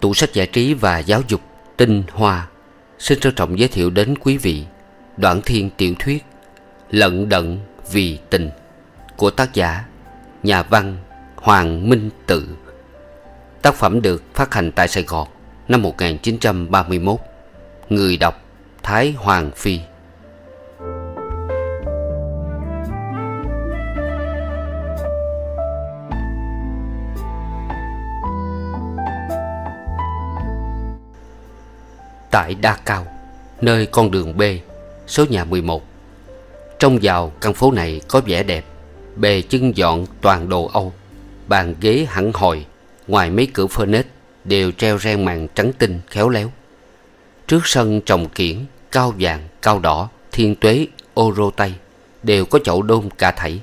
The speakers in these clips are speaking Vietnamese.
tủ sách giải trí và giáo dục tinh hoa xin trân trọng giới thiệu đến quý vị đoạn thiên tiểu thuyết lận đận vì tình của tác giả nhà văn Hoàng Minh Tự Tác phẩm được phát hành tại Sài Gòn năm 1931 Người đọc Thái Hoàng Phi Tại Đa Cao Nơi con đường B Số nhà 11 Trong vào căn phố này có vẻ đẹp Bề chân dọn toàn đồ Âu Bàn ghế hẳn hồi Ngoài mấy cửa nết Đều treo ren màn trắng tinh khéo léo Trước sân trồng kiển Cao vàng, cao đỏ, thiên tuế, ô rô tây Đều có chậu đôn cả thảy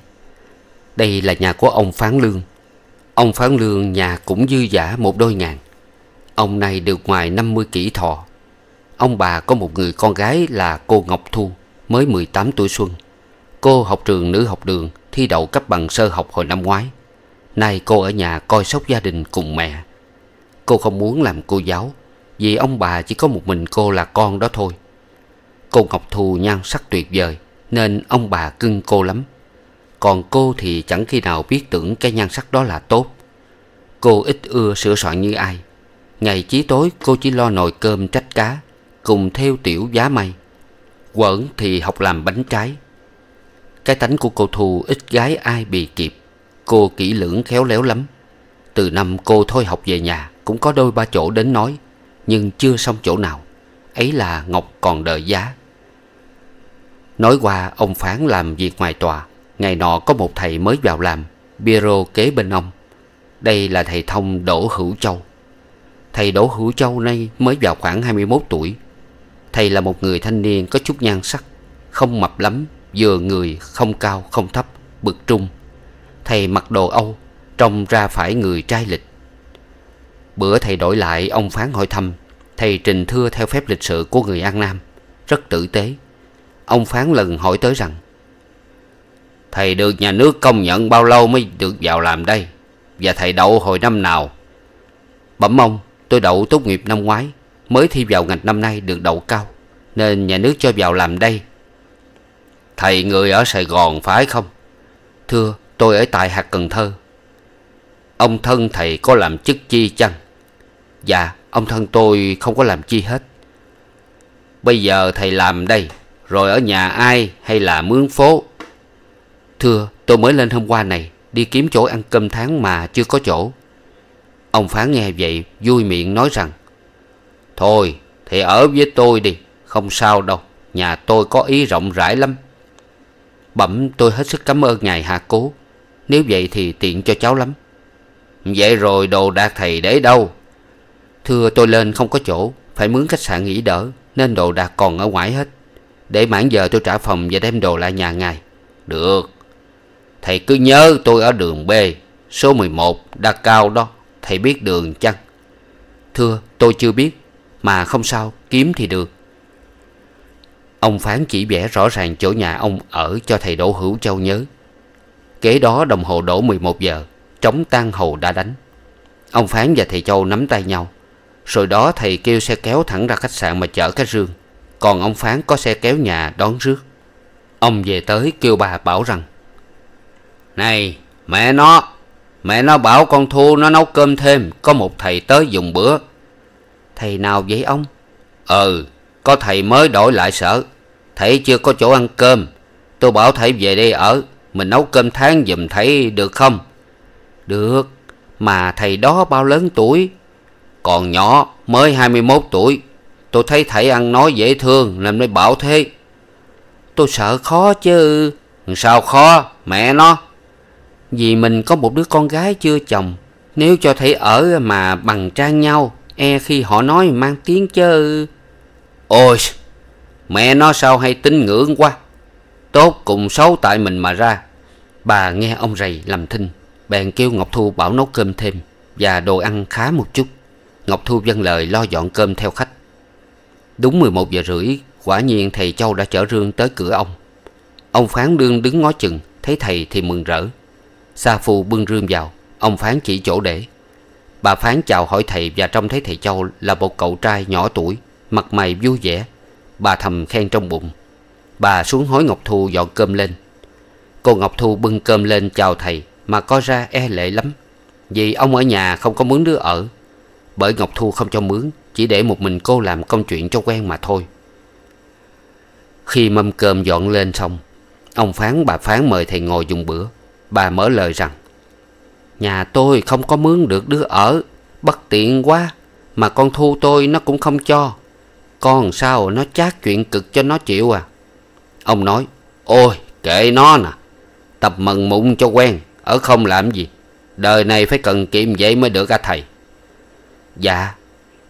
Đây là nhà của ông Phán Lương Ông Phán Lương nhà cũng dư giả một đôi ngàn Ông này được ngoài 50 kỷ thọ Ông bà có một người con gái là cô Ngọc Thu Mới 18 tuổi xuân Cô học trường nữ học đường Thi đậu cấp bằng sơ học hồi năm ngoái Nay cô ở nhà coi sóc gia đình cùng mẹ Cô không muốn làm cô giáo Vì ông bà chỉ có một mình cô là con đó thôi Cô Ngọc Thu nhan sắc tuyệt vời Nên ông bà cưng cô lắm Còn cô thì chẳng khi nào biết tưởng cái nhan sắc đó là tốt Cô ít ưa sửa soạn như ai Ngày chí tối cô chỉ lo nồi cơm trách cá cùng theo tiểu giá may quẩn thì học làm bánh trái cái tánh của cô thu ít gái ai bì kịp cô kỹ lưỡng khéo léo lắm từ năm cô thôi học về nhà cũng có đôi ba chỗ đến nói nhưng chưa xong chỗ nào ấy là ngọc còn đợi giá nói qua ông phán làm việc ngoài tòa ngày nọ có một thầy mới vào làm biro kế bên ông đây là thầy thông đỗ hữu châu thầy đỗ hữu châu nay mới vào khoảng 21 tuổi Thầy là một người thanh niên có chút nhan sắc Không mập lắm Vừa người không cao không thấp Bực trung Thầy mặc đồ Âu Trông ra phải người trai lịch Bữa thầy đổi lại ông phán hỏi thăm Thầy trình thưa theo phép lịch sự của người An Nam Rất tử tế Ông phán lần hỏi tới rằng Thầy được nhà nước công nhận bao lâu mới được vào làm đây Và thầy đậu hồi năm nào Bẩm ông tôi đậu tốt nghiệp năm ngoái mới thi vào ngành năm nay được đậu cao nên nhà nước cho vào làm đây thầy người ở sài gòn phải không thưa tôi ở tại hạt cần thơ ông thân thầy có làm chức chi chăng dạ ông thân tôi không có làm chi hết bây giờ thầy làm đây rồi ở nhà ai hay là mướn phố thưa tôi mới lên hôm qua này đi kiếm chỗ ăn cơm tháng mà chưa có chỗ ông phán nghe vậy vui miệng nói rằng Thôi thì ở với tôi đi Không sao đâu Nhà tôi có ý rộng rãi lắm Bẩm tôi hết sức cảm ơn ngài hạ cố Nếu vậy thì tiện cho cháu lắm Vậy rồi đồ đạc thầy để đâu Thưa tôi lên không có chỗ Phải mướn khách sạn nghỉ đỡ Nên đồ đạc còn ở ngoài hết Để mãn giờ tôi trả phòng và đem đồ lại nhà ngài Được Thầy cứ nhớ tôi ở đường B Số 11 đã cao đó Thầy biết đường chăng Thưa tôi chưa biết mà không sao kiếm thì được Ông Phán chỉ vẽ rõ ràng chỗ nhà ông ở cho thầy Đỗ Hữu Châu nhớ Kế đó đồng hồ đổ 11 giờ Trống tan hầu đã đánh Ông Phán và thầy Châu nắm tay nhau Rồi đó thầy kêu xe kéo thẳng ra khách sạn mà chở cái rương Còn ông Phán có xe kéo nhà đón rước Ông về tới kêu bà bảo rằng Này mẹ nó Mẹ nó bảo con Thu nó nấu cơm thêm Có một thầy tới dùng bữa thầy nào vậy ông ừ có thầy mới đổi lại sở thầy chưa có chỗ ăn cơm tôi bảo thầy về đây ở mình nấu cơm tháng giùm thầy được không được mà thầy đó bao lớn tuổi còn nhỏ mới hai mươi mốt tuổi tôi thấy thầy ăn nói dễ thương nên mới bảo thế tôi sợ khó chứ sao khó mẹ nó vì mình có một đứa con gái chưa chồng nếu cho thầy ở mà bằng trang nhau e khi họ nói mang tiếng chớ ôi mẹ nó sao hay tín ngưỡng quá tốt cùng xấu tại mình mà ra bà nghe ông rầy làm thinh bèn kêu ngọc thu bảo nấu cơm thêm và đồ ăn khá một chút ngọc thu vâng lời lo dọn cơm theo khách đúng mười một giờ rưỡi quả nhiên thầy châu đã chở rương tới cửa ông ông phán đương đứng ngó chừng thấy thầy thì mừng rỡ sa phu bưng rương vào ông phán chỉ chỗ để Bà phán chào hỏi thầy và trông thấy thầy Châu là một cậu trai nhỏ tuổi Mặt mày vui vẻ Bà thầm khen trong bụng Bà xuống hối Ngọc Thu dọn cơm lên Cô Ngọc Thu bưng cơm lên chào thầy Mà có ra e lệ lắm Vì ông ở nhà không có mướn đứa ở Bởi Ngọc Thu không cho mướn Chỉ để một mình cô làm công chuyện cho quen mà thôi Khi mâm cơm dọn lên xong Ông Phán bà Phán mời thầy ngồi dùng bữa Bà mở lời rằng Nhà tôi không có mướn được đứa ở Bất tiện quá Mà con thu tôi nó cũng không cho Con sao nó chát chuyện cực cho nó chịu à Ông nói Ôi kệ nó nè Tập mần mụn cho quen Ở không làm gì Đời này phải cần kiệm vậy mới được à thầy Dạ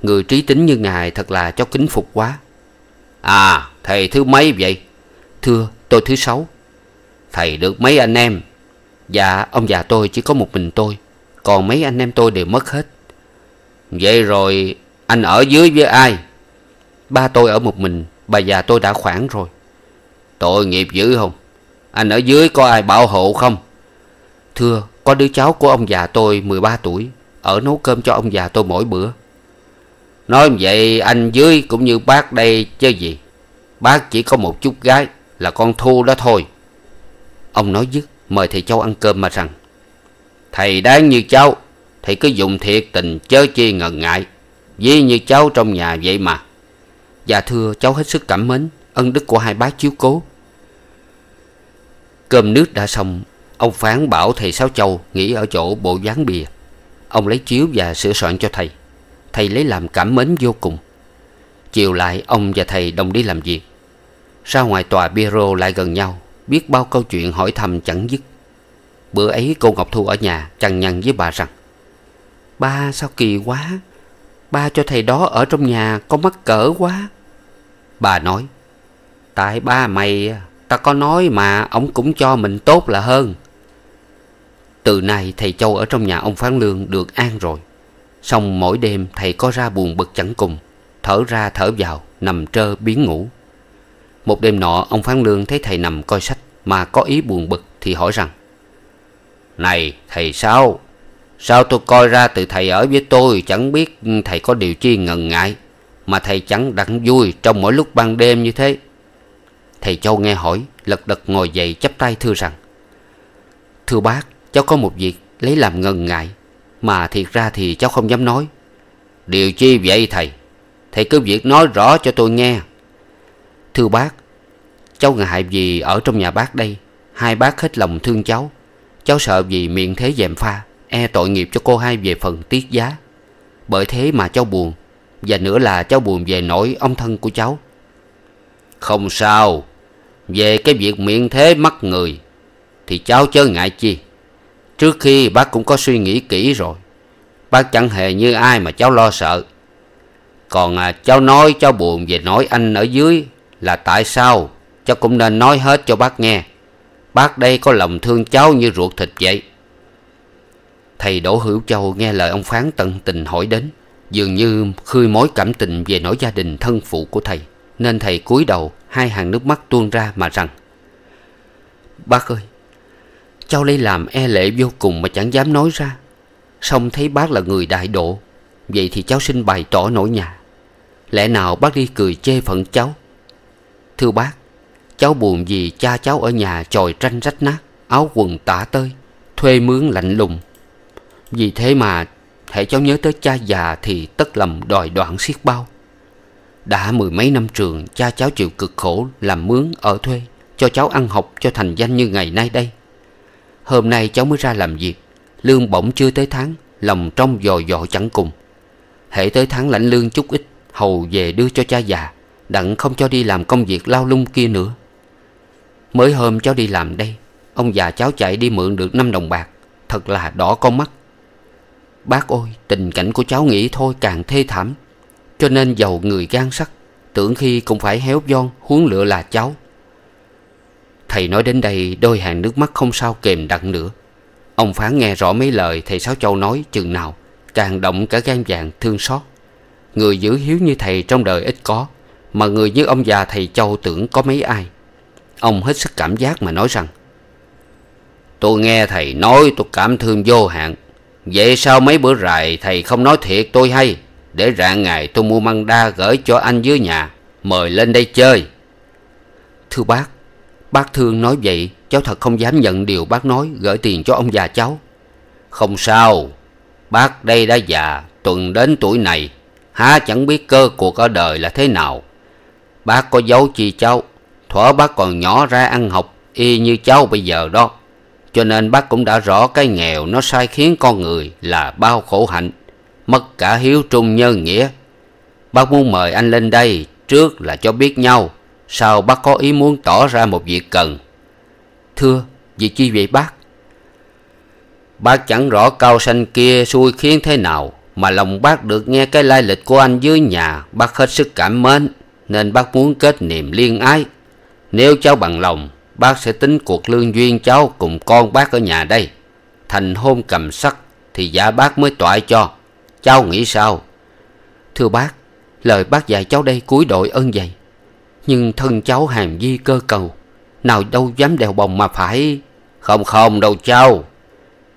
Người trí tính như ngài thật là cho kính phục quá À thầy thứ mấy vậy Thưa tôi thứ sáu Thầy được mấy anh em Dạ ông già tôi chỉ có một mình tôi Còn mấy anh em tôi đều mất hết Vậy rồi anh ở dưới với ai Ba tôi ở một mình Bà già tôi đã khoảng rồi Tội nghiệp dữ không Anh ở dưới có ai bảo hộ không Thưa có đứa cháu của ông già tôi 13 tuổi Ở nấu cơm cho ông già tôi mỗi bữa Nói vậy anh dưới cũng như bác đây chứ gì Bác chỉ có một chút gái Là con Thu đó thôi Ông nói dứt mời thầy cháu ăn cơm mà rằng thầy đáng như cháu thầy cứ dùng thiệt tình chớ chi ngần ngại vì như cháu trong nhà vậy mà dạ thưa cháu hết sức cảm mến ân đức của hai bác chiếu cố cơm nước đã xong ông phán bảo thầy sáu châu nghỉ ở chỗ bộ dáng bìa ông lấy chiếu và sửa soạn cho thầy thầy lấy làm cảm mến vô cùng chiều lại ông và thầy đồng đi làm việc ra ngoài tòa biro lại gần nhau biết bao câu chuyện hỏi thăm chẳng dứt bữa ấy cô ngọc thu ở nhà chằn nhằn với bà rằng ba sao kỳ quá ba cho thầy đó ở trong nhà có mắc cỡ quá bà nói tại ba mày ta có nói mà ông cũng cho mình tốt là hơn từ nay thầy châu ở trong nhà ông phán lương được an rồi xong mỗi đêm thầy có ra buồn bực chẳng cùng thở ra thở vào nằm trơ biến ngủ một đêm nọ ông phán Lương thấy thầy nằm coi sách Mà có ý buồn bực thì hỏi rằng Này thầy sao Sao tôi coi ra từ thầy ở với tôi Chẳng biết thầy có điều chi ngần ngại Mà thầy chẳng đặng vui Trong mỗi lúc ban đêm như thế Thầy Châu nghe hỏi Lật đật ngồi dậy chắp tay thưa rằng Thưa bác Cháu có một việc lấy làm ngần ngại Mà thiệt ra thì cháu không dám nói Điều chi vậy thầy Thầy cứ việc nói rõ cho tôi nghe Thưa bác Cháu ngại vì ở trong nhà bác đây Hai bác hết lòng thương cháu Cháu sợ vì miệng thế dèm pha E tội nghiệp cho cô hai về phần tiết giá Bởi thế mà cháu buồn Và nữa là cháu buồn về nỗi ông thân của cháu Không sao Về cái việc miệng thế mắc người Thì cháu chớ ngại chi Trước khi bác cũng có suy nghĩ kỹ rồi Bác chẳng hề như ai mà cháu lo sợ Còn à, cháu nói cháu buồn về nói anh ở dưới Là tại sao cháu cũng nên nói hết cho bác nghe bác đây có lòng thương cháu như ruột thịt vậy thầy đỗ hữu châu nghe lời ông phán tận tình hỏi đến dường như khơi mối cảm tình về nỗi gia đình thân phụ của thầy nên thầy cúi đầu hai hàng nước mắt tuôn ra mà rằng bác ơi cháu lấy làm e lệ vô cùng mà chẳng dám nói ra song thấy bác là người đại độ vậy thì cháu xin bày tỏ nỗi nhà lẽ nào bác đi cười chê phận cháu thưa bác Cháu buồn vì cha cháu ở nhà tròi tranh rách nát Áo quần tả tơi Thuê mướn lạnh lùng Vì thế mà hãy cháu nhớ tới cha già Thì tất lầm đòi đoạn xiết bao Đã mười mấy năm trường Cha cháu chịu cực khổ làm mướn ở thuê Cho cháu ăn học cho thành danh như ngày nay đây Hôm nay cháu mới ra làm việc Lương bỗng chưa tới tháng Lòng trong dò dò chẳng cùng Hễ tới tháng lãnh lương chút ít Hầu về đưa cho cha già Đặng không cho đi làm công việc lao lung kia nữa Mới hôm cháu đi làm đây Ông già cháu chạy đi mượn được 5 đồng bạc Thật là đỏ con mắt Bác ơi tình cảnh của cháu nghĩ thôi càng thê thảm Cho nên giàu người gan sắt Tưởng khi cũng phải héo von huống lựa là cháu Thầy nói đến đây đôi hàng nước mắt không sao kềm đặn nữa Ông Phán nghe rõ mấy lời thầy Sáu Châu nói chừng nào Càng động cả gan vàng thương xót Người giữ hiếu như thầy trong đời ít có Mà người như ông già thầy Châu tưởng có mấy ai ông hết sức cảm giác mà nói rằng tôi nghe thầy nói tôi cảm thương vô hạn vậy sao mấy bữa rày thầy không nói thiệt tôi hay để rạng ngày tôi mua măng đa gửi cho anh dưới nhà mời lên đây chơi thưa bác bác thương nói vậy cháu thật không dám nhận điều bác nói gửi tiền cho ông già cháu không sao bác đây đã già tuần đến tuổi này há chẳng biết cơ cuộc ở đời là thế nào bác có giấu chi cháu thuở bác còn nhỏ ra ăn học y như cháu bây giờ đó cho nên bác cũng đã rõ cái nghèo nó sai khiến con người là bao khổ hạnh mất cả hiếu trung nhân nghĩa bác muốn mời anh lên đây trước là cho biết nhau sau bác có ý muốn tỏ ra một việc cần thưa việc chi vậy bác bác chẳng rõ cao sanh kia xui khiến thế nào mà lòng bác được nghe cái lai lịch của anh dưới nhà bác hết sức cảm mến nên bác muốn kết niềm liên ái nếu cháu bằng lòng bác sẽ tính cuộc lương duyên cháu cùng con bác ở nhà đây thành hôn cầm sắt thì dạ bác mới toại cho cháu nghĩ sao thưa bác lời bác dạy cháu đây cúi đội ơn dày nhưng thân cháu hàm di cơ cầu nào đâu dám đèo bồng mà phải không không đâu cháu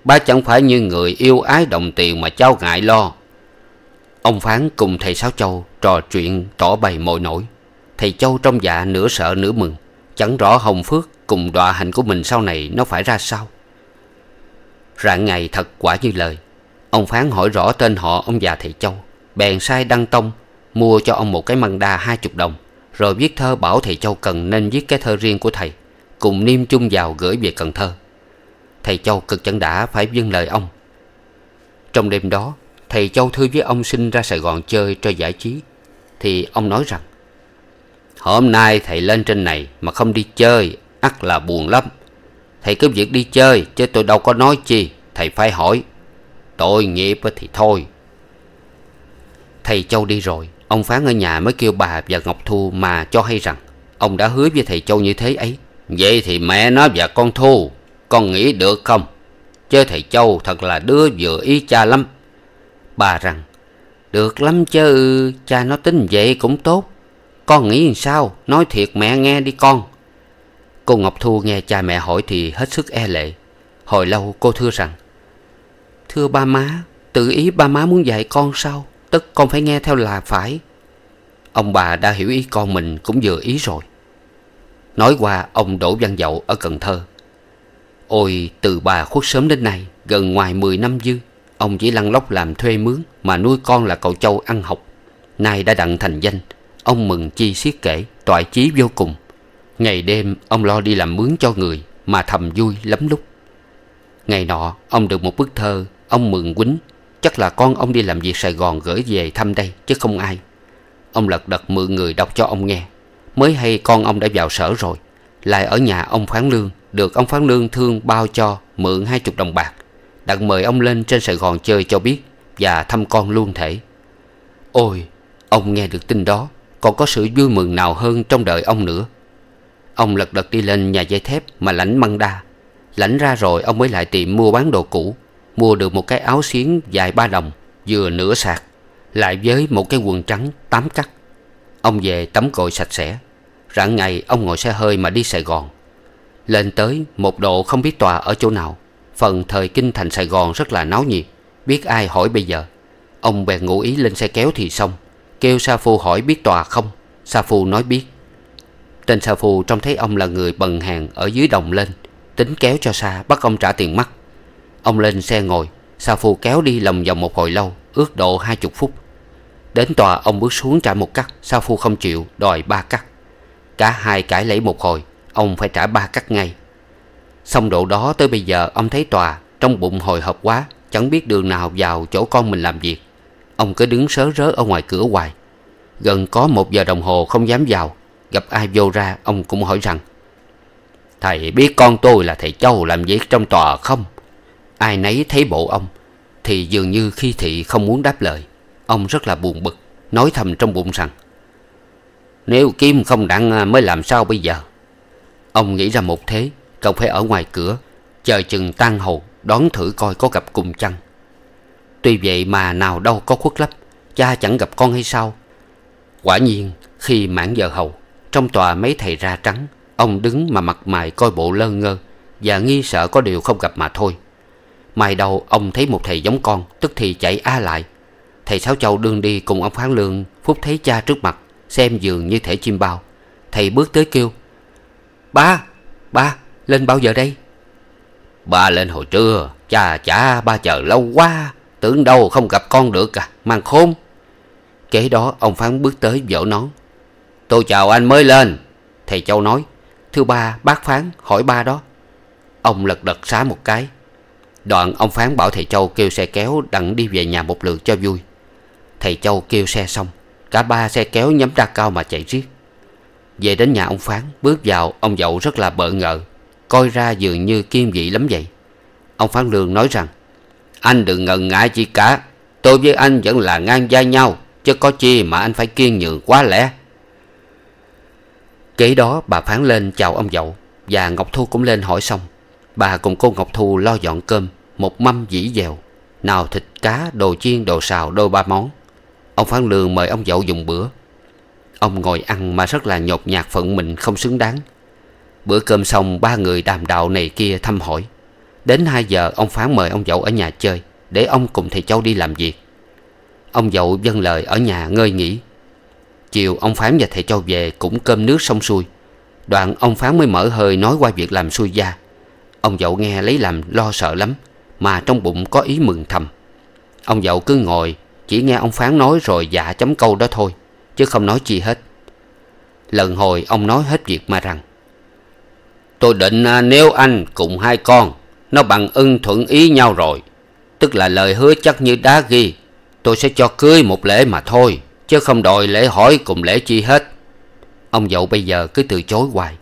bác chẳng phải như người yêu ái đồng tiền mà cháu ngại lo ông phán cùng thầy sáu châu trò chuyện tỏ bày mọi nỗi thầy châu trong dạ nửa sợ nửa mừng Chẳng rõ Hồng Phước cùng đọa hạnh của mình sau này nó phải ra sao Rạng ngày thật quả như lời Ông Phán hỏi rõ tên họ ông già thầy Châu Bèn sai Đăng Tông Mua cho ông một cái măng đa hai chục đồng Rồi viết thơ bảo thầy Châu cần nên viết cái thơ riêng của thầy Cùng niêm chung vào gửi về Cần Thơ Thầy Châu cực chẳng đã phải vâng lời ông Trong đêm đó Thầy Châu thư với ông xin ra Sài Gòn chơi cho giải trí Thì ông nói rằng Hôm nay thầy lên trên này mà không đi chơi ắt là buồn lắm Thầy cứ việc đi chơi chứ tôi đâu có nói chi Thầy phải hỏi Tội nghiệp thì thôi Thầy Châu đi rồi Ông Phán ở nhà mới kêu bà và Ngọc Thu mà cho hay rằng Ông đã hứa với thầy Châu như thế ấy Vậy thì mẹ nó và con Thu Con nghĩ được không Chứ thầy Châu thật là đứa vừa ý cha lắm Bà rằng Được lắm chứ cha nó tính vậy cũng tốt con nghĩ sao? Nói thiệt mẹ nghe đi con. Cô Ngọc Thu nghe cha mẹ hỏi thì hết sức e lệ. Hồi lâu cô thưa rằng Thưa ba má, tự ý ba má muốn dạy con sao? Tức con phải nghe theo là phải. Ông bà đã hiểu ý con mình cũng vừa ý rồi. Nói qua ông Đỗ Văn Dậu ở Cần Thơ. Ôi, từ bà khuất sớm đến nay, gần ngoài mười năm dư, ông chỉ lăn lóc làm thuê mướn mà nuôi con là cậu Châu ăn học. Nay đã đặng thành danh, ông mừng chi xiết kể toại chí vô cùng ngày đêm ông lo đi làm mướn cho người mà thầm vui lắm lúc ngày nọ ông được một bức thơ ông mừng quýnh chắc là con ông đi làm việc sài gòn gửi về thăm đây chứ không ai ông lật đật mượn người đọc cho ông nghe mới hay con ông đã vào sở rồi lại ở nhà ông phán lương được ông phán lương thương bao cho mượn hai chục đồng bạc đặng mời ông lên trên sài gòn chơi cho biết và thăm con luôn thể ôi ông nghe được tin đó còn có sự vui mừng nào hơn trong đời ông nữa ông lật đật đi lên nhà dây thép mà lãnh măng đa lãnh ra rồi ông mới lại tìm mua bán đồ cũ mua được một cái áo xiến dài ba đồng vừa nửa sạc lại với một cái quần trắng tám cắt ông về tắm cội sạch sẽ rạng ngày ông ngồi xe hơi mà đi sài gòn lên tới một độ không biết tòa ở chỗ nào phần thời kinh thành sài gòn rất là náo nhiệt biết ai hỏi bây giờ ông bèn ngụ ý lên xe kéo thì xong Kêu Sa Phu hỏi biết tòa không Sa Phu nói biết Tên Sa Phu trông thấy ông là người bần hàng Ở dưới đồng lên Tính kéo cho Sa bắt ông trả tiền mắt Ông lên xe ngồi Sa Phu kéo đi lòng vòng một hồi lâu Ước độ hai chục phút Đến tòa ông bước xuống trả một cắt Sa Phu không chịu đòi ba cắt Cả hai cãi lấy một hồi Ông phải trả ba cắt ngay Xong độ đó tới bây giờ ông thấy tòa Trong bụng hồi hộp quá Chẳng biết đường nào vào chỗ con mình làm việc ông cứ đứng sớ rớ ở ngoài cửa hoài gần có một giờ đồng hồ không dám vào gặp ai vô ra ông cũng hỏi rằng thầy biết con tôi là thầy châu làm việc trong tòa không ai nấy thấy bộ ông thì dường như khi thị không muốn đáp lời ông rất là buồn bực nói thầm trong bụng rằng nếu kim không đặng à, mới làm sao bây giờ ông nghĩ ra một thế cậu phải ở ngoài cửa chờ chừng tan hầu đón thử coi có gặp cùng chăng Tuy vậy mà nào đâu có khuất lấp Cha chẳng gặp con hay sao Quả nhiên khi mãn giờ hầu Trong tòa mấy thầy ra trắng Ông đứng mà mặt mày coi bộ lơ ngơ Và nghi sợ có điều không gặp mà thôi Mai đầu ông thấy một thầy giống con Tức thì chạy a lại Thầy Sáu Châu đương đi cùng ông Phán Lương Phúc thấy cha trước mặt Xem giường như thể chim bao Thầy bước tới kêu Ba, ba, lên bao giờ đây? Ba lên hồi trưa Cha chả ba chờ lâu quá tưởng đâu không gặp con được à mang khôn kế đó ông phán bước tới vỗ nó tôi chào anh mới lên thầy châu nói thưa ba bác phán hỏi ba đó ông lật đật xá một cái đoạn ông phán bảo thầy châu kêu xe kéo đặng đi về nhà một lượt cho vui thầy châu kêu xe xong cả ba xe kéo nhắm ra cao mà chạy riết về đến nhà ông phán bước vào ông dậu rất là bợ ngợ coi ra dường như kiên vị lắm vậy ông phán lương nói rằng anh đừng ngần ngại chi cả tôi với anh vẫn là ngang gia nhau chứ có chi mà anh phải kiên nhường quá lẽ kế đó bà phán lên chào ông dậu và ngọc thu cũng lên hỏi xong bà cùng cô ngọc thu lo dọn cơm một mâm dĩ dèo nào thịt cá đồ chiên đồ xào đôi ba món ông phán lương mời ông dậu dùng bữa ông ngồi ăn mà rất là nhột nhạt phận mình không xứng đáng bữa cơm xong ba người đàm đạo này kia thăm hỏi Đến 2 giờ ông Phán mời ông dậu ở nhà chơi Để ông cùng thầy Châu đi làm việc Ông dậu dâng lời ở nhà ngơi nghỉ Chiều ông Phán và thầy Châu về cũng cơm nước xong xuôi Đoạn ông Phán mới mở hơi nói qua việc làm xuôi gia Ông dậu nghe lấy làm lo sợ lắm Mà trong bụng có ý mừng thầm Ông dậu cứ ngồi Chỉ nghe ông Phán nói rồi dạ chấm câu đó thôi Chứ không nói chi hết Lần hồi ông nói hết việc mà rằng Tôi định à, nếu anh cùng hai con nó bằng ưng thuận ý nhau rồi tức là lời hứa chắc như đá ghi tôi sẽ cho cưới một lễ mà thôi chứ không đòi lễ hỏi cùng lễ chi hết ông dậu bây giờ cứ từ chối hoài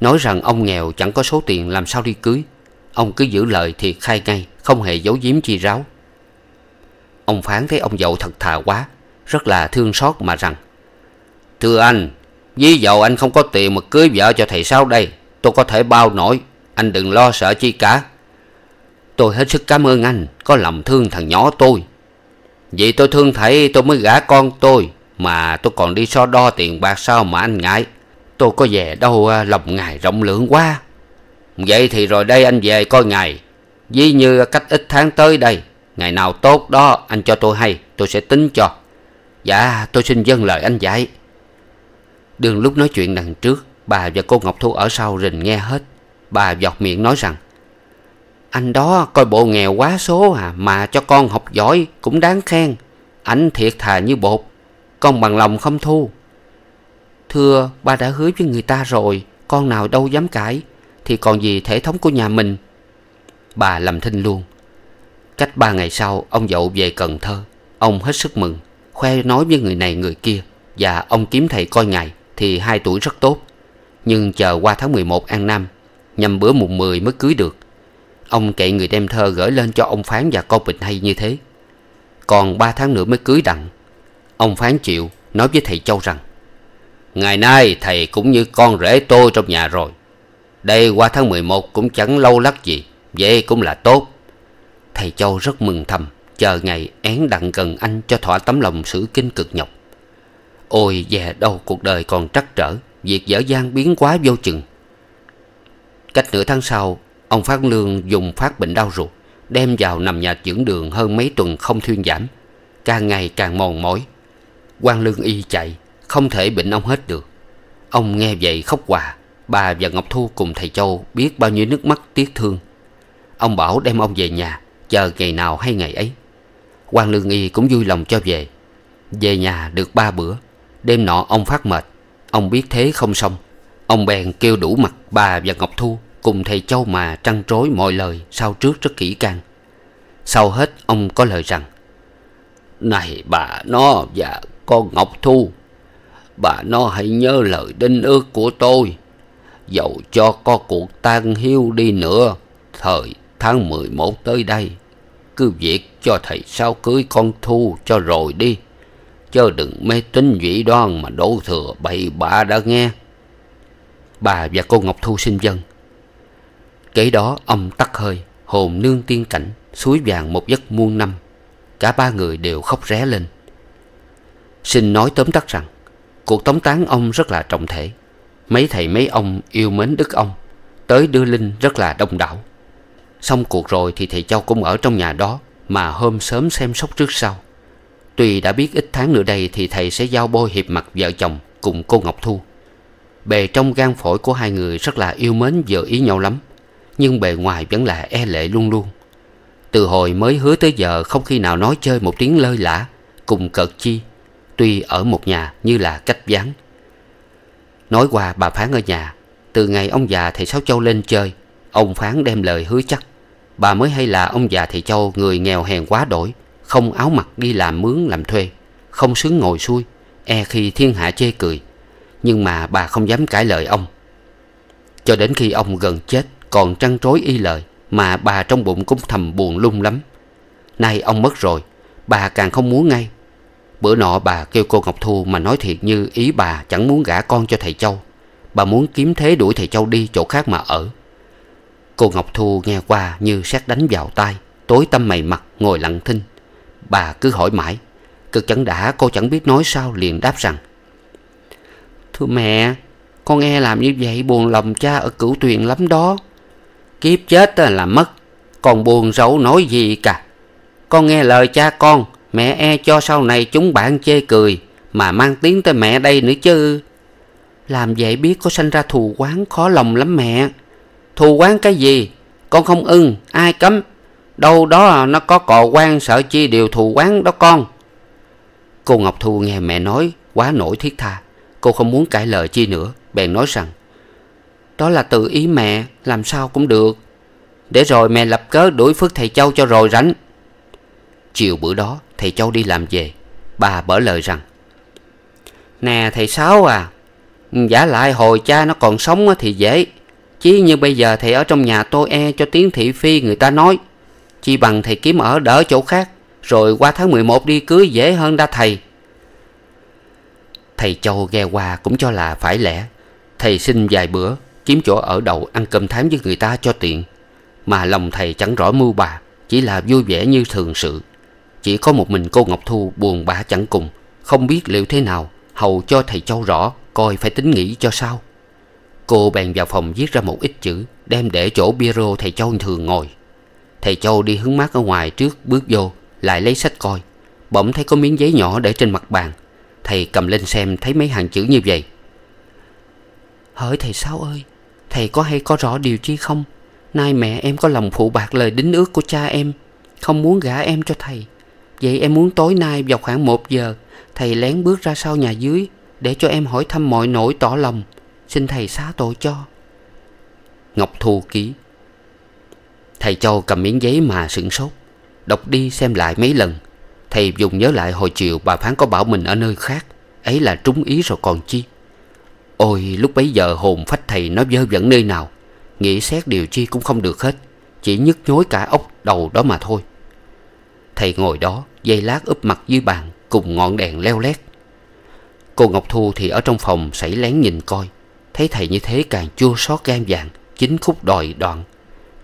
nói rằng ông nghèo chẳng có số tiền làm sao đi cưới ông cứ giữ lời thì khai ngay không hề giấu giếm chi ráo ông phán thấy ông dậu thật thà quá rất là thương xót mà rằng thưa anh ví dụ anh không có tiền mà cưới vợ cho thầy sáu đây tôi có thể bao nổi anh đừng lo sợ chi cả tôi hết sức cảm ơn anh có lòng thương thằng nhỏ tôi vì tôi thương thấy tôi mới gả con tôi mà tôi còn đi so đo tiền bạc sao mà anh ngại tôi có về đâu à, lòng ngài rộng lượng quá vậy thì rồi đây anh về coi ngày ví như cách ít tháng tới đây ngày nào tốt đó anh cho tôi hay tôi sẽ tính cho dạ tôi xin dâng lời anh dạy đường lúc nói chuyện đằng trước bà và cô ngọc thu ở sau rình nghe hết bà giọt miệng nói rằng anh đó coi bộ nghèo quá số à mà cho con học giỏi cũng đáng khen ảnh thiệt thà như bột con bằng lòng không thu thưa ba đã hứa với người ta rồi con nào đâu dám cãi thì còn gì thể thống của nhà mình bà làm thinh luôn cách ba ngày sau ông dậu về cần thơ ông hết sức mừng khoe nói với người này người kia và dạ, ông kiếm thầy coi ngày thì hai tuổi rất tốt nhưng chờ qua tháng 11 an nam nhằm bữa mùng 10 mới cưới được Ông kệ người đem thơ gửi lên cho ông Phán và cô Bình hay như thế Còn ba tháng nữa mới cưới đặng Ông Phán chịu nói với thầy Châu rằng Ngày nay thầy cũng như con rể tôi trong nhà rồi Đây qua tháng 11 cũng chẳng lâu lắc gì Vậy cũng là tốt Thầy Châu rất mừng thầm Chờ ngày én đặng gần anh cho thỏa tấm lòng sử kinh cực nhọc Ôi dè đâu cuộc đời còn trắc trở Việc dở dang biến quá vô chừng Cách nửa tháng sau Ông Phát Lương dùng phát bệnh đau ruột Đem vào nằm nhà dưỡng đường hơn mấy tuần không thuyên giảm Càng ngày càng mòn mỏi quan Lương Y chạy Không thể bệnh ông hết được Ông nghe vậy khóc hòa Bà và Ngọc Thu cùng thầy Châu biết bao nhiêu nước mắt tiếc thương Ông bảo đem ông về nhà Chờ ngày nào hay ngày ấy quan Lương Y cũng vui lòng cho về Về nhà được ba bữa Đêm nọ ông phát mệt Ông biết thế không xong Ông bèn kêu đủ mặt bà và Ngọc Thu cùng thầy Châu mà trăn trối mọi lời sau trước rất kỹ càng. Sau hết ông có lời rằng Này bà nó và con Ngọc Thu Bà nó hãy nhớ lời đinh ước của tôi dầu cho có cuộc tan hiu đi nữa Thời tháng mười một tới đây Cứ việc cho thầy sao cưới con Thu cho rồi đi Chớ đừng mê tín dĩ đoan mà đổ thừa bậy bạ đã nghe Bà và cô Ngọc Thu xin dân Kế đó ông tắt hơi Hồn nương tiên cảnh Suối vàng một giấc muôn năm Cả ba người đều khóc ré lên Xin nói tóm tắt rằng Cuộc tống tán ông rất là trọng thể Mấy thầy mấy ông yêu mến đức ông Tới đưa linh rất là đông đảo Xong cuộc rồi thì thầy Châu cũng ở trong nhà đó Mà hôm sớm xem sóc trước sau Tuy đã biết ít tháng nữa đây Thì thầy sẽ giao bôi hiệp mặt vợ chồng Cùng cô Ngọc Thu Bề trong gan phổi của hai người rất là yêu mến vợ ý nhau lắm nhưng bề ngoài vẫn là e lệ luôn luôn từ hồi mới hứa tới giờ không khi nào nói chơi một tiếng lơi lã cùng cợt chi tuy ở một nhà như là cách vắng nói qua bà phán ở nhà từ ngày ông già thầy sáu châu lên chơi ông phán đem lời hứa chắc bà mới hay là ông già thầy châu người nghèo hèn quá đổi không áo mặc đi làm mướn làm thuê không sướng ngồi xuôi e khi thiên hạ chê cười nhưng mà bà không dám cãi lời ông cho đến khi ông gần chết còn trăn trối y lời mà bà trong bụng cũng thầm buồn lung lắm nay ông mất rồi bà càng không muốn ngay bữa nọ bà kêu cô ngọc thu mà nói thiệt như ý bà chẳng muốn gả con cho thầy châu bà muốn kiếm thế đuổi thầy châu đi chỗ khác mà ở cô ngọc thu nghe qua như sát đánh vào tai tối tâm mày mặt ngồi lặng thinh bà cứ hỏi mãi cực chẳng đã cô chẳng biết nói sao liền đáp rằng thưa mẹ con nghe làm như vậy buồn lòng cha ở cửu tuyền lắm đó kiếp chết là mất còn buồn rầu nói gì cả con nghe lời cha con mẹ e cho sau này chúng bạn chê cười mà mang tiếng tới mẹ đây nữa chứ làm vậy biết có sanh ra thù quán khó lòng lắm mẹ thù quán cái gì con không ưng ai cấm đâu đó nó có cò quan sợ chi điều thù quán đó con cô ngọc thu nghe mẹ nói quá nổi thiết tha cô không muốn cãi lời chi nữa bèn nói rằng đó là tự ý mẹ Làm sao cũng được Để rồi mẹ lập cớ đuổi phước thầy Châu cho rồi rảnh Chiều bữa đó thầy Châu đi làm về Bà bở lời rằng Nè thầy Sáu à Giả lại hồi cha nó còn sống thì dễ Chứ như bây giờ thầy ở trong nhà tôi e cho tiếng thị phi người ta nói Chỉ bằng thầy kiếm ở đỡ chỗ khác Rồi qua tháng 11 đi cưới dễ hơn đa thầy Thầy Châu ghe qua cũng cho là phải lẽ Thầy xin vài bữa kiếm chỗ ở đậu ăn cơm thám với người ta cho tiện mà lòng thầy chẳng rõ mưu bà chỉ là vui vẻ như thường sự chỉ có một mình cô ngọc thu buồn bã chẳng cùng không biết liệu thế nào hầu cho thầy châu rõ coi phải tính nghĩ cho sao cô bèn vào phòng viết ra một ít chữ đem để chỗ biro thầy châu thường ngồi thầy châu đi hướng mát ở ngoài trước bước vô lại lấy sách coi bỗng thấy có miếng giấy nhỏ để trên mặt bàn thầy cầm lên xem thấy mấy hàng chữ như vậy hỏi thầy sao ơi Thầy có hay có rõ điều chi không Nay mẹ em có lòng phụ bạc lời đính ước của cha em Không muốn gả em cho thầy Vậy em muốn tối nay vào khoảng một giờ Thầy lén bước ra sau nhà dưới Để cho em hỏi thăm mọi nỗi tỏ lòng Xin thầy xá tội cho Ngọc Thu ký Thầy Châu cầm miếng giấy mà sửng sốt Đọc đi xem lại mấy lần Thầy dùng nhớ lại hồi chiều bà Phán có bảo mình ở nơi khác Ấy là trúng ý rồi còn chi Ôi lúc bấy giờ hồn phách thầy nó dơ dẫn nơi nào Nghĩ xét điều chi cũng không được hết Chỉ nhức nhối cả ốc đầu đó mà thôi Thầy ngồi đó dây lát úp mặt dưới bàn Cùng ngọn đèn leo lét Cô Ngọc Thu thì ở trong phòng sảy lén nhìn coi Thấy thầy như thế càng chua xót gan vàng Chính khúc đòi đoạn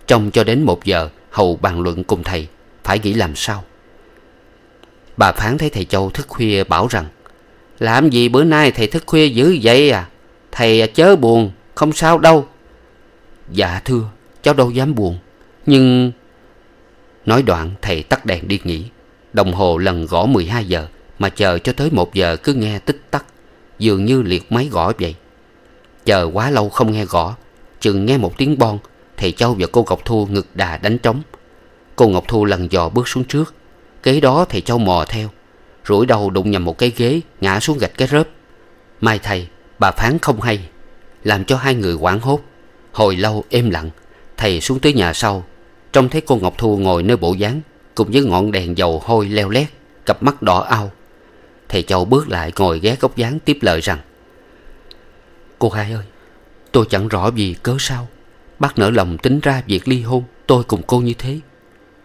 Trong cho đến một giờ Hầu bàn luận cùng thầy Phải nghĩ làm sao Bà phán thấy thầy Châu thức khuya bảo rằng Làm gì bữa nay thầy thức khuya dữ vậy à Thầy chớ buồn Không sao đâu Dạ thưa cháu đâu dám buồn Nhưng Nói đoạn thầy tắt đèn đi nghỉ Đồng hồ lần gõ mười hai giờ Mà chờ cho tới một giờ cứ nghe tích tắc Dường như liệt máy gõ vậy Chờ quá lâu không nghe gõ Chừng nghe một tiếng bon Thầy Châu và cô Ngọc Thu ngực đà đánh trống Cô Ngọc Thu lần dò bước xuống trước Kế đó thầy Châu mò theo Rủi đầu đụng nhầm một cái ghế Ngã xuống gạch cái rớp Mai thầy Bà phán không hay Làm cho hai người quảng hốt Hồi lâu êm lặng Thầy xuống tới nhà sau Trông thấy cô Ngọc Thu ngồi nơi bộ dáng Cùng với ngọn đèn dầu hôi leo lét Cặp mắt đỏ ao Thầy Châu bước lại ngồi ghé góc dáng tiếp lời rằng Cô hai ơi Tôi chẳng rõ vì cớ sao Bác nở lòng tính ra việc ly hôn Tôi cùng cô như thế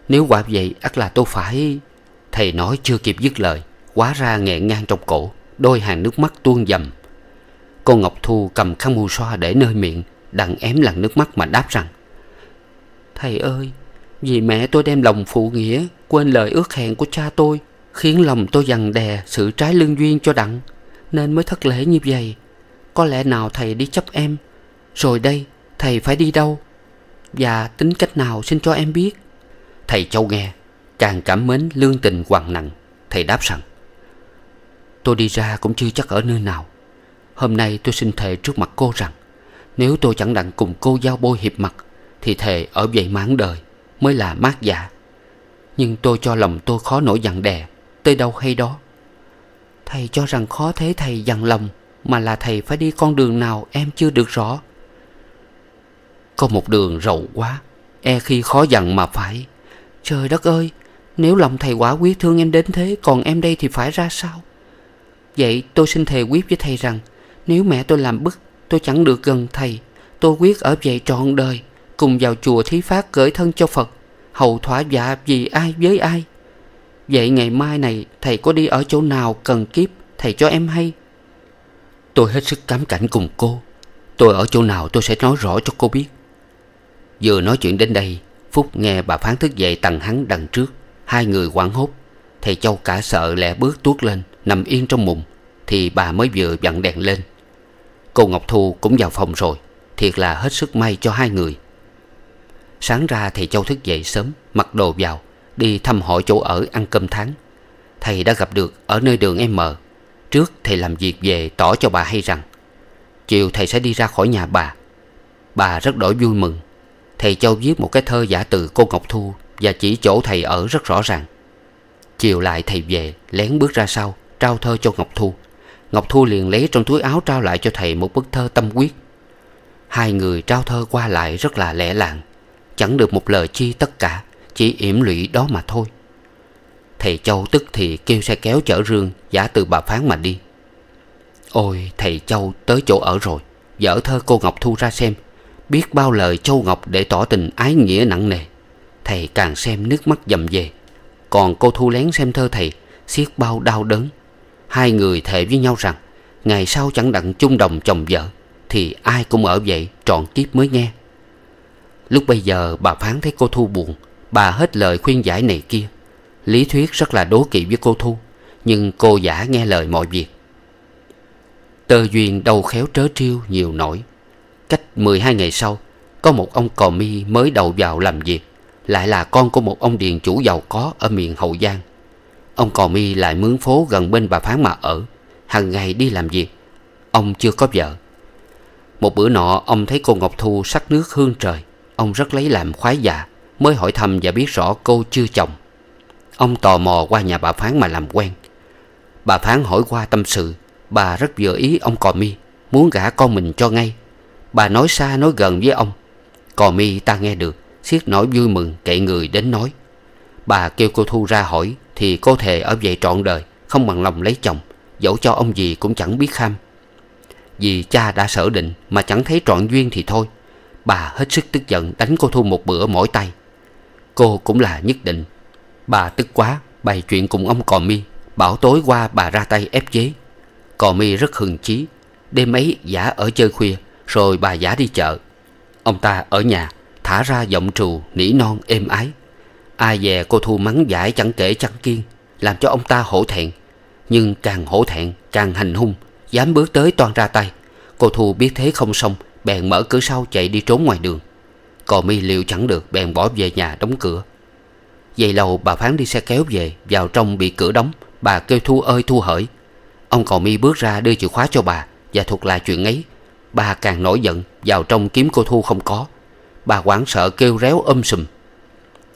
Nếu quả vậy ắt là tôi phải Thầy nói chưa kịp dứt lời Quá ra nghẹn ngang trong cổ Đôi hàng nước mắt tuôn dầm Cô Ngọc Thu cầm khăn mù xoa để nơi miệng Đằng ém lặng nước mắt mà đáp rằng Thầy ơi Vì mẹ tôi đem lòng phụ nghĩa Quên lời ước hẹn của cha tôi Khiến lòng tôi dằn đè sự trái lương duyên cho đặng Nên mới thất lễ như vậy Có lẽ nào thầy đi chấp em Rồi đây thầy phải đi đâu Và tính cách nào xin cho em biết Thầy Châu nghe Càng cảm mến lương tình hoàng nặng Thầy đáp rằng Tôi đi ra cũng chưa chắc ở nơi nào Hôm nay tôi xin thề trước mặt cô rằng Nếu tôi chẳng đặng cùng cô giao bôi hiệp mặt Thì thề ở vậy mãn đời Mới là mát dạ Nhưng tôi cho lòng tôi khó nổi dằn đè Tới đâu hay đó Thầy cho rằng khó thế thầy dằn lòng Mà là thầy phải đi con đường nào em chưa được rõ Có một đường rậu quá E khi khó dằn mà phải Trời đất ơi Nếu lòng thầy quả quyết thương em đến thế Còn em đây thì phải ra sao Vậy tôi xin thề quyết với thầy rằng nếu mẹ tôi làm bức Tôi chẳng được gần thầy Tôi quyết ở vậy trọn đời Cùng vào chùa thí phát gửi thân cho Phật hầu thỏa dạ vì ai với ai Vậy ngày mai này Thầy có đi ở chỗ nào cần kiếp Thầy cho em hay Tôi hết sức cám cảnh cùng cô Tôi ở chỗ nào tôi sẽ nói rõ cho cô biết Vừa nói chuyện đến đây Phúc nghe bà Phán thức dậy tầng hắn đằng trước Hai người quảng hốt Thầy Châu cả sợ lẹ bước tuốt lên Nằm yên trong mùng Thì bà mới vừa vặn đèn lên Cô Ngọc Thu cũng vào phòng rồi Thiệt là hết sức may cho hai người Sáng ra thầy Châu thức dậy sớm Mặc đồ vào Đi thăm hỏi chỗ ở ăn cơm tháng Thầy đã gặp được ở nơi đường em mờ. Trước thầy làm việc về tỏ cho bà hay rằng Chiều thầy sẽ đi ra khỏi nhà bà Bà rất đổi vui mừng Thầy Châu viết một cái thơ giả từ cô Ngọc Thu Và chỉ chỗ thầy ở rất rõ ràng Chiều lại thầy về lén bước ra sau Trao thơ cho Ngọc Thu Ngọc Thu liền lấy trong túi áo trao lại cho thầy một bức thơ tâm quyết Hai người trao thơ qua lại rất là lẻ làng Chẳng được một lời chi tất cả Chỉ yểm lụy đó mà thôi Thầy Châu tức thì kêu xe kéo chở rương Giả từ bà Phán mà đi Ôi thầy Châu tới chỗ ở rồi Dở thơ cô Ngọc Thu ra xem Biết bao lời Châu Ngọc để tỏ tình ái nghĩa nặng nề Thầy càng xem nước mắt dầm về Còn cô Thu lén xem thơ thầy Xiết bao đau đớn Hai người thề với nhau rằng Ngày sau chẳng đặng chung đồng chồng vợ Thì ai cũng ở vậy trọn kiếp mới nghe Lúc bây giờ bà Phán thấy cô Thu buồn Bà hết lời khuyên giải này kia Lý thuyết rất là đố kỵ với cô Thu Nhưng cô giả nghe lời mọi việc Tơ duyên đầu khéo trớ trêu nhiều nổi Cách 12 ngày sau Có một ông cò mi mới đầu vào làm việc Lại là con của một ông điền chủ giàu có ở miền Hậu Giang Ông Cò Mi lại mướn phố gần bên bà Phán mà ở hàng ngày đi làm việc Ông chưa có vợ Một bữa nọ ông thấy cô Ngọc Thu sắc nước hương trời Ông rất lấy làm khoái dạ Mới hỏi thăm và biết rõ cô chưa chồng Ông tò mò qua nhà bà Phán mà làm quen Bà Phán hỏi qua tâm sự Bà rất vừa ý ông Cò Mi Muốn gả con mình cho ngay Bà nói xa nói gần với ông Cò Mi ta nghe được xiết nổi vui mừng kệ người đến nói Bà kêu cô Thu ra hỏi Thì cô thề ở vậy trọn đời Không bằng lòng lấy chồng Dẫu cho ông gì cũng chẳng biết kham Vì cha đã sở định Mà chẳng thấy trọn duyên thì thôi Bà hết sức tức giận đánh cô Thu một bữa mỗi tay Cô cũng là nhất định Bà tức quá bày chuyện cùng ông Cò Mi Bảo tối qua bà ra tay ép chế Cò Mi rất hừng chí Đêm ấy giả ở chơi khuya Rồi bà giả đi chợ Ông ta ở nhà thả ra giọng trù nỉ non êm ái Ai dè cô Thu mắng giải chẳng kể chẳng kiên Làm cho ông ta hổ thẹn Nhưng càng hổ thẹn càng hành hung Dám bước tới toan ra tay Cô Thu biết thế không xong Bèn mở cửa sau chạy đi trốn ngoài đường cò mi liệu chẳng được bèn bỏ về nhà đóng cửa Vậy lâu bà Phán đi xe kéo về Vào trong bị cửa đóng Bà kêu Thu ơi Thu hỡi Ông cò mi bước ra đưa chìa khóa cho bà Và thuật lại chuyện ấy Bà càng nổi giận Vào trong kiếm cô Thu không có Bà quảng sợ kêu réo âm um sùm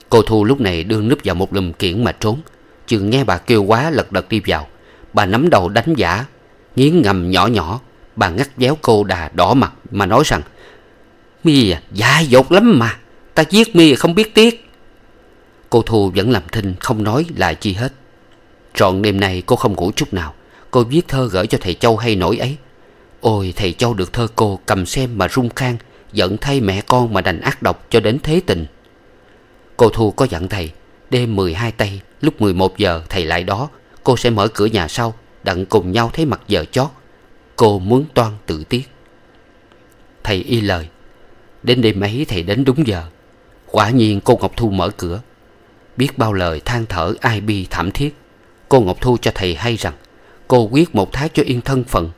Cô Thu lúc này đương núp vào một lùm kiển mà trốn Chừng nghe bà kêu quá lật đật đi vào Bà nắm đầu đánh giả Nghiến ngầm nhỏ nhỏ Bà ngắt déo cô đà đỏ mặt mà nói rằng Mi à, dạ dột lắm mà Ta giết Mi à không biết tiếc Cô Thu vẫn làm thinh không nói lại chi hết Trọn đêm nay cô không ngủ chút nào Cô viết thơ gửi cho thầy Châu hay nổi ấy Ôi thầy Châu được thơ cô cầm xem mà rung khang Giận thay mẹ con mà đành ác độc cho đến thế tình Cô Thu có dặn thầy Đêm 12 Tây lúc 11 giờ thầy lại đó Cô sẽ mở cửa nhà sau Đặng cùng nhau thấy mặt giờ chót Cô muốn toan tự tiết Thầy y lời Đến đêm ấy thầy đến đúng giờ Quả nhiên cô Ngọc Thu mở cửa Biết bao lời than thở ai bi thảm thiết Cô Ngọc Thu cho thầy hay rằng Cô quyết một thái cho yên thân phận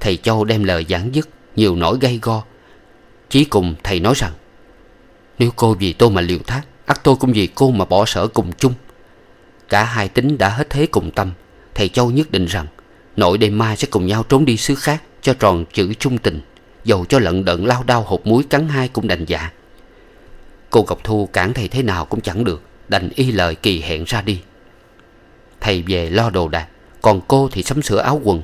Thầy Châu đem lời giảng dứt Nhiều nỗi gây go Chí cùng thầy nói rằng Nếu cô vì tôi mà liều thác Ắt tôi cũng vì cô mà bỏ sở cùng chung Cả hai tính đã hết thế cùng tâm Thầy Châu nhất định rằng Nội đêm mai sẽ cùng nhau trốn đi xứ khác Cho tròn chữ trung tình Dầu cho lận đận lao đao hột muối cắn hai cũng đành dạ Cô Ngọc Thu cản thầy thế nào cũng chẳng được Đành y lời kỳ hẹn ra đi Thầy về lo đồ đạc Còn cô thì sắm sửa áo quần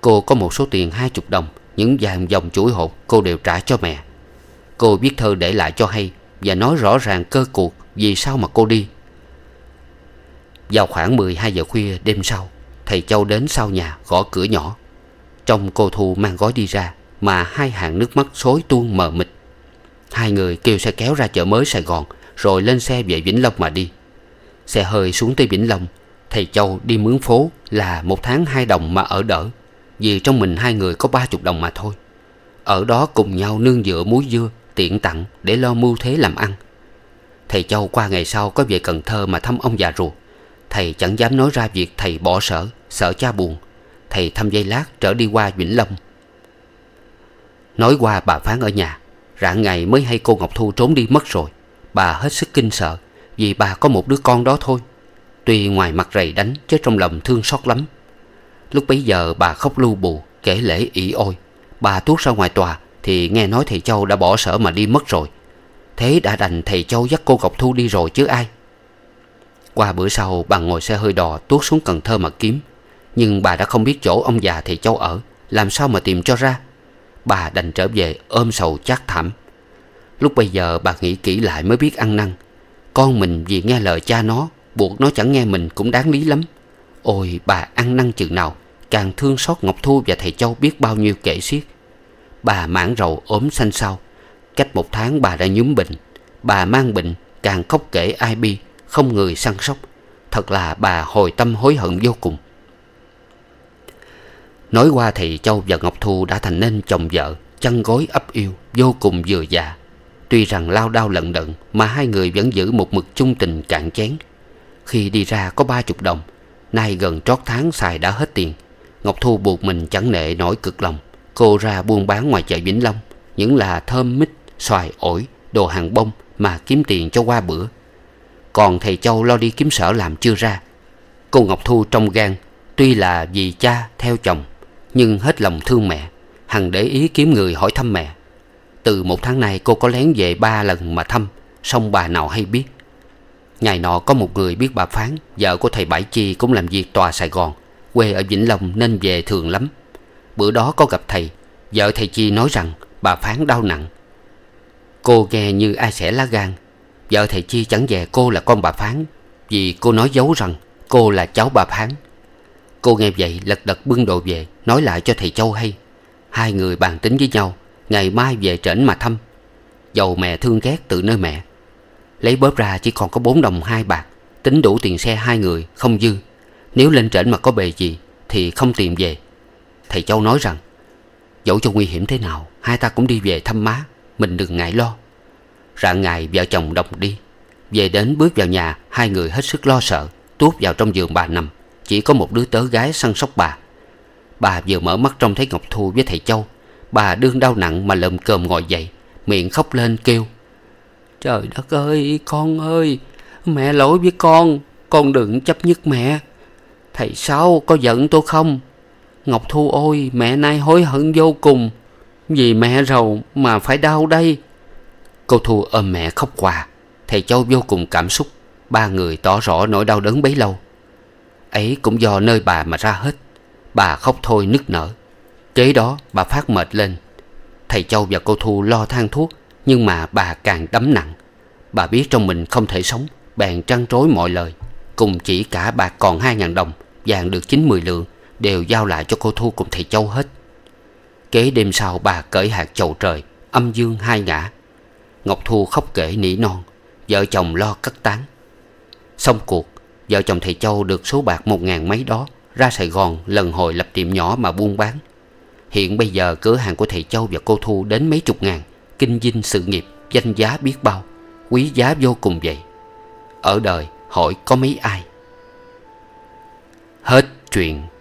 Cô có một số tiền hai chục đồng Những vàng dòng chuỗi hột cô đều trả cho mẹ Cô viết thơ để lại cho hay và nói rõ ràng cơ cuộc vì sao mà cô đi. Vào khoảng 12 giờ khuya đêm sau, thầy Châu đến sau nhà gõ cửa nhỏ. Trong cô Thu mang gói đi ra mà hai hàng nước mắt xối tuôn mờ mịt. Hai người kêu xe kéo ra chợ mới Sài Gòn rồi lên xe về Vĩnh Long mà đi. Xe hơi xuống tới Vĩnh Long, thầy Châu đi mướn phố là một tháng hai đồng mà ở đỡ vì trong mình hai người có ba chục đồng mà thôi. Ở đó cùng nhau nương dựa muối dưa tiện tặng để lo mưu thế làm ăn thầy châu qua ngày sau có về cần thơ mà thăm ông già ruột thầy chẳng dám nói ra việc thầy bỏ sở sợ cha buồn thầy thăm dây lát trở đi qua vĩnh long nói qua bà phán ở nhà rạng ngày mới hay cô ngọc thu trốn đi mất rồi bà hết sức kinh sợ vì bà có một đứa con đó thôi tuy ngoài mặt rầy đánh chứ trong lòng thương xót lắm lúc bấy giờ bà khóc lu bù kể lễ ỉ ôi bà tuốt ra ngoài tòa thì nghe nói thầy Châu đã bỏ sở mà đi mất rồi Thế đã đành thầy Châu dắt cô Ngọc Thu đi rồi chứ ai Qua bữa sau bà ngồi xe hơi đò tuốt xuống Cần Thơ mà kiếm Nhưng bà đã không biết chỗ ông già thầy Châu ở Làm sao mà tìm cho ra Bà đành trở về ôm sầu chát thảm Lúc bây giờ bà nghĩ kỹ lại mới biết ăn năn Con mình vì nghe lời cha nó Buộc nó chẳng nghe mình cũng đáng lý lắm Ôi bà ăn năn chừng nào Càng thương xót Ngọc Thu và thầy Châu biết bao nhiêu kể xiết bà mãn rầu ốm xanh xao cách một tháng bà đã nhúm bệnh bà mang bệnh càng khóc kể ai bi không người săn sóc thật là bà hồi tâm hối hận vô cùng nói qua thì châu và ngọc thu đã thành nên chồng vợ chăn gối ấp yêu vô cùng vừa già tuy rằng lao đao lận đận mà hai người vẫn giữ một mực chung tình cạn chén khi đi ra có ba chục đồng nay gần trót tháng xài đã hết tiền ngọc thu buộc mình chẳng nệ nổi cực lòng cô ra buôn bán ngoài chợ Vĩnh Long những là thơm mít, xoài, ổi, đồ hàng bông mà kiếm tiền cho qua bữa. Còn thầy Châu lo đi kiếm sở làm chưa ra. Cô Ngọc Thu trong gan, tuy là vì cha theo chồng, nhưng hết lòng thương mẹ, hằng để ý kiếm người hỏi thăm mẹ. Từ một tháng nay cô có lén về ba lần mà thăm, xong bà nào hay biết. Ngày nọ có một người biết bà Phán, vợ của thầy Bảy Chi cũng làm việc tòa Sài Gòn, quê ở Vĩnh Long nên về thường lắm. Bữa đó có gặp thầy Vợ thầy Chi nói rằng bà phán đau nặng Cô nghe như ai sẽ lá gan Vợ thầy Chi chẳng về cô là con bà phán Vì cô nói giấu rằng cô là cháu bà phán Cô nghe vậy lật đật bưng đồ về Nói lại cho thầy Châu hay Hai người bàn tính với nhau Ngày mai về trển mà thăm Dầu mẹ thương ghét từ nơi mẹ Lấy bóp ra chỉ còn có bốn đồng hai bạc Tính đủ tiền xe hai người không dư Nếu lên trển mà có bề gì Thì không tìm về Thầy Châu nói rằng Dẫu cho nguy hiểm thế nào Hai ta cũng đi về thăm má Mình đừng ngại lo Rạng ngày vợ chồng đồng đi Về đến bước vào nhà Hai người hết sức lo sợ Tuốt vào trong giường bà nằm Chỉ có một đứa tớ gái săn sóc bà Bà vừa mở mắt trông thấy Ngọc Thu với thầy Châu Bà đương đau nặng mà lợm cơm ngồi dậy Miệng khóc lên kêu Trời đất ơi con ơi Mẹ lỗi với con Con đừng chấp nhất mẹ Thầy sao có giận tôi không Ngọc Thu ôi mẹ nay hối hận vô cùng Vì mẹ rầu mà phải đau đây Cô Thu ôm mẹ khóc quà Thầy Châu vô cùng cảm xúc Ba người tỏ rõ nỗi đau đớn bấy lâu Ấy cũng do nơi bà mà ra hết Bà khóc thôi nức nở Kế đó bà phát mệt lên Thầy Châu và cô Thu lo than thuốc Nhưng mà bà càng đấm nặng Bà biết trong mình không thể sống Bèn trăn trối mọi lời Cùng chỉ cả bà còn hai ngàn đồng Vàng được chín mười lượng đều giao lại cho cô Thu cùng thầy Châu hết. Kế đêm sau bà cởi hạt chầu trời, âm dương hai ngã. Ngọc Thu khóc kể nỉ non, vợ chồng lo cất tán. Xong cuộc, vợ chồng thầy Châu được số bạc một ngàn mấy đó ra Sài Gòn lần hồi lập tiệm nhỏ mà buôn bán. Hiện bây giờ cửa hàng của thầy Châu và cô Thu đến mấy chục ngàn, kinh dinh sự nghiệp, danh giá biết bao, quý giá vô cùng vậy. Ở đời hỏi có mấy ai? Hết chuyện